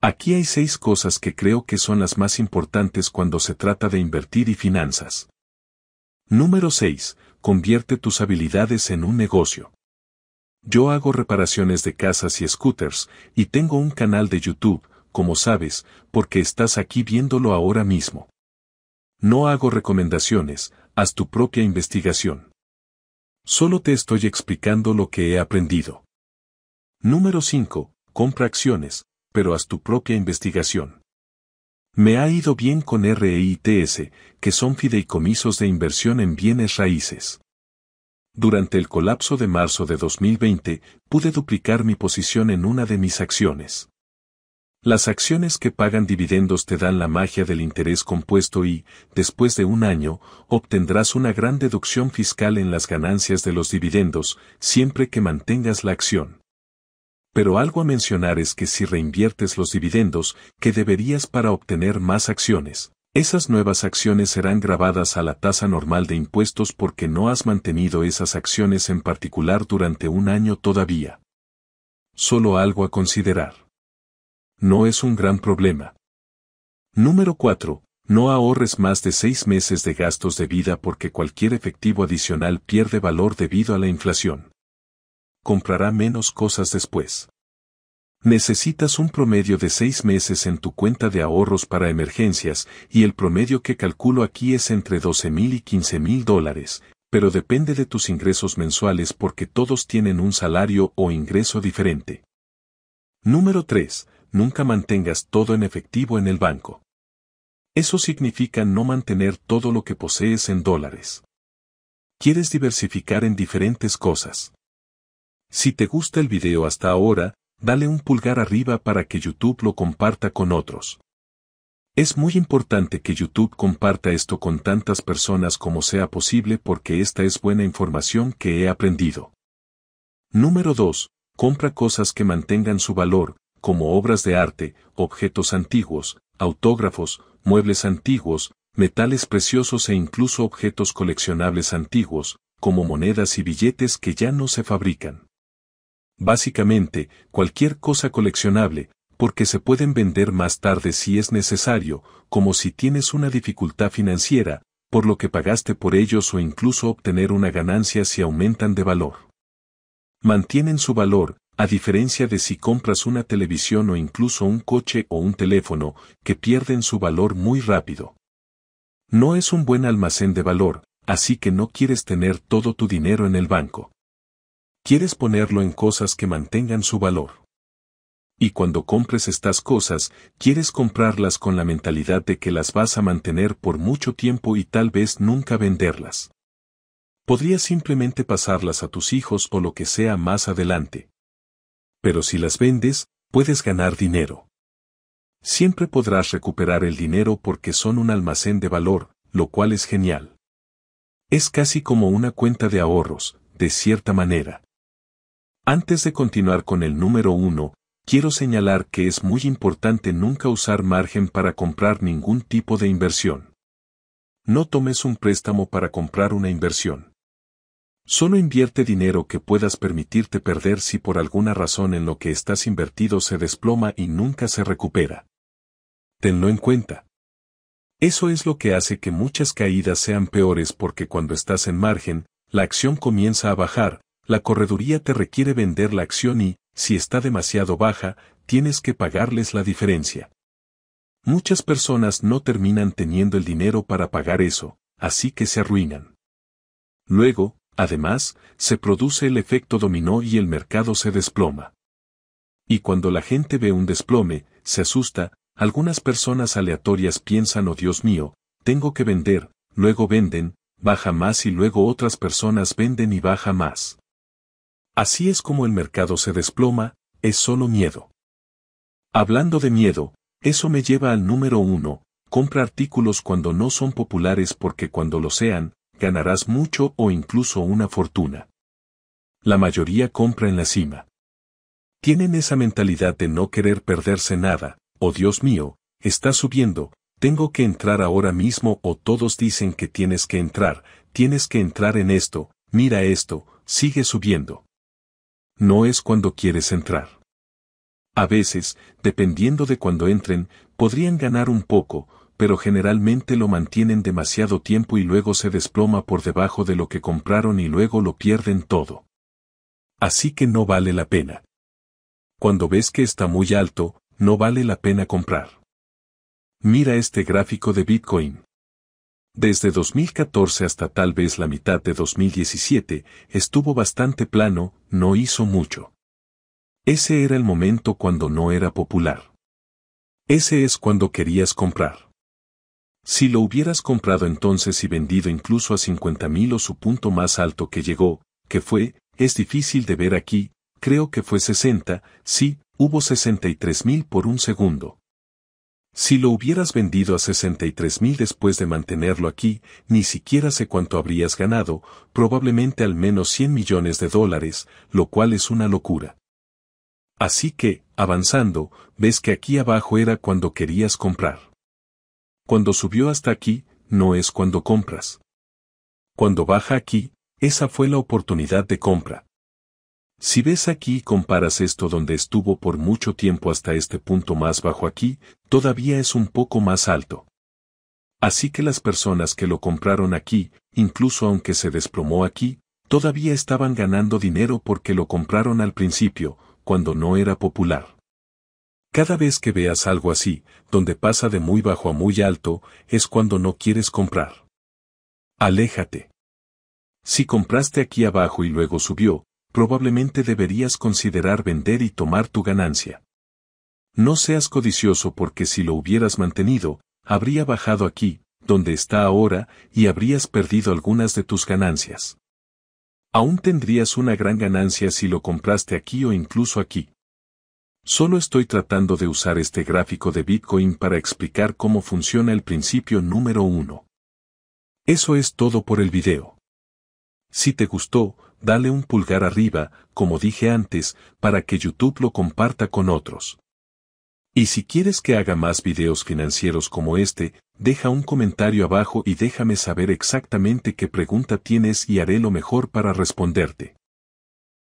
Aquí hay seis cosas que creo que son las más importantes cuando se trata de invertir y finanzas. Número 6. Convierte tus habilidades en un negocio. Yo hago reparaciones de casas y scooters, y tengo un canal de YouTube, como sabes, porque estás aquí viéndolo ahora mismo. No hago recomendaciones, haz tu propia investigación. Solo te estoy explicando lo que he aprendido. Número 5. Compra acciones, pero haz tu propia investigación. Me ha ido bien con REITS, que son fideicomisos de inversión en bienes raíces. Durante el colapso de marzo de 2020, pude duplicar mi posición en una de mis acciones. Las acciones que pagan dividendos te dan la magia del interés compuesto y, después de un año, obtendrás una gran deducción fiscal en las ganancias de los dividendos, siempre que mantengas la acción pero algo a mencionar es que si reinviertes los dividendos que deberías para obtener más acciones, esas nuevas acciones serán grabadas a la tasa normal de impuestos porque no has mantenido esas acciones en particular durante un año todavía. Solo algo a considerar. No es un gran problema. Número 4. No ahorres más de seis meses de gastos de vida porque cualquier efectivo adicional pierde valor debido a la inflación. Comprará menos cosas después. Necesitas un promedio de seis meses en tu cuenta de ahorros para emergencias y el promedio que calculo aquí es entre 12 mil y 15 mil dólares, pero depende de tus ingresos mensuales porque todos tienen un salario o ingreso diferente. Número 3. Nunca mantengas todo en efectivo en el banco. Eso significa no mantener todo lo que posees en dólares. Quieres diversificar en diferentes cosas. Si te gusta el video hasta ahora, dale un pulgar arriba para que YouTube lo comparta con otros. Es muy importante que YouTube comparta esto con tantas personas como sea posible porque esta es buena información que he aprendido. Número 2. Compra cosas que mantengan su valor, como obras de arte, objetos antiguos, autógrafos, muebles antiguos, metales preciosos e incluso objetos coleccionables antiguos, como monedas y billetes que ya no se fabrican. Básicamente, cualquier cosa coleccionable, porque se pueden vender más tarde si es necesario, como si tienes una dificultad financiera, por lo que pagaste por ellos o incluso obtener una ganancia si aumentan de valor. Mantienen su valor, a diferencia de si compras una televisión o incluso un coche o un teléfono, que pierden su valor muy rápido. No es un buen almacén de valor, así que no quieres tener todo tu dinero en el banco quieres ponerlo en cosas que mantengan su valor. Y cuando compres estas cosas, quieres comprarlas con la mentalidad de que las vas a mantener por mucho tiempo y tal vez nunca venderlas. Podrías simplemente pasarlas a tus hijos o lo que sea más adelante. Pero si las vendes, puedes ganar dinero. Siempre podrás recuperar el dinero porque son un almacén de valor, lo cual es genial. Es casi como una cuenta de ahorros, de cierta manera. Antes de continuar con el número 1, quiero señalar que es muy importante nunca usar margen para comprar ningún tipo de inversión. No tomes un préstamo para comprar una inversión. Solo invierte dinero que puedas permitirte perder si por alguna razón en lo que estás invertido se desploma y nunca se recupera. Tenlo en cuenta. Eso es lo que hace que muchas caídas sean peores porque cuando estás en margen, la acción comienza a bajar, la correduría te requiere vender la acción y, si está demasiado baja, tienes que pagarles la diferencia. Muchas personas no terminan teniendo el dinero para pagar eso, así que se arruinan. Luego, además, se produce el efecto dominó y el mercado se desploma. Y cuando la gente ve un desplome, se asusta, algunas personas aleatorias piensan, oh Dios mío, tengo que vender, luego venden, baja más y luego otras personas venden y baja más. Así es como el mercado se desploma, es solo miedo. Hablando de miedo, eso me lleva al número uno, compra artículos cuando no son populares porque cuando lo sean, ganarás mucho o incluso una fortuna. La mayoría compra en la cima. Tienen esa mentalidad de no querer perderse nada, oh Dios mío, está subiendo, tengo que entrar ahora mismo o todos dicen que tienes que entrar, tienes que entrar en esto, mira esto, sigue subiendo no es cuando quieres entrar. A veces, dependiendo de cuando entren, podrían ganar un poco, pero generalmente lo mantienen demasiado tiempo y luego se desploma por debajo de lo que compraron y luego lo pierden todo. Así que no vale la pena. Cuando ves que está muy alto, no vale la pena comprar. Mira este gráfico de Bitcoin. Desde 2014 hasta tal vez la mitad de 2017, estuvo bastante plano, no hizo mucho. Ese era el momento cuando no era popular. Ese es cuando querías comprar. Si lo hubieras comprado entonces y vendido incluso a 50.000 o su punto más alto que llegó, que fue, es difícil de ver aquí, creo que fue 60, sí, hubo 63.000 por un segundo. Si lo hubieras vendido a 63 mil después de mantenerlo aquí, ni siquiera sé cuánto habrías ganado, probablemente al menos 100 millones de dólares, lo cual es una locura. Así que, avanzando, ves que aquí abajo era cuando querías comprar. Cuando subió hasta aquí, no es cuando compras. Cuando baja aquí, esa fue la oportunidad de compra, si ves aquí y comparas esto donde estuvo por mucho tiempo hasta este punto más bajo aquí, todavía es un poco más alto. Así que las personas que lo compraron aquí, incluso aunque se desplomó aquí, todavía estaban ganando dinero porque lo compraron al principio, cuando no era popular. Cada vez que veas algo así, donde pasa de muy bajo a muy alto, es cuando no quieres comprar. Aléjate. Si compraste aquí abajo y luego subió, probablemente deberías considerar vender y tomar tu ganancia. No seas codicioso porque si lo hubieras mantenido, habría bajado aquí, donde está ahora, y habrías perdido algunas de tus ganancias. Aún tendrías una gran ganancia si lo compraste aquí o incluso aquí. Solo estoy tratando de usar este gráfico de Bitcoin para explicar cómo funciona el principio número uno. Eso es todo por el video. Si te gustó, dale un pulgar arriba, como dije antes, para que YouTube lo comparta con otros. Y si quieres que haga más videos financieros como este, deja un comentario abajo y déjame saber exactamente qué pregunta tienes y haré lo mejor para responderte.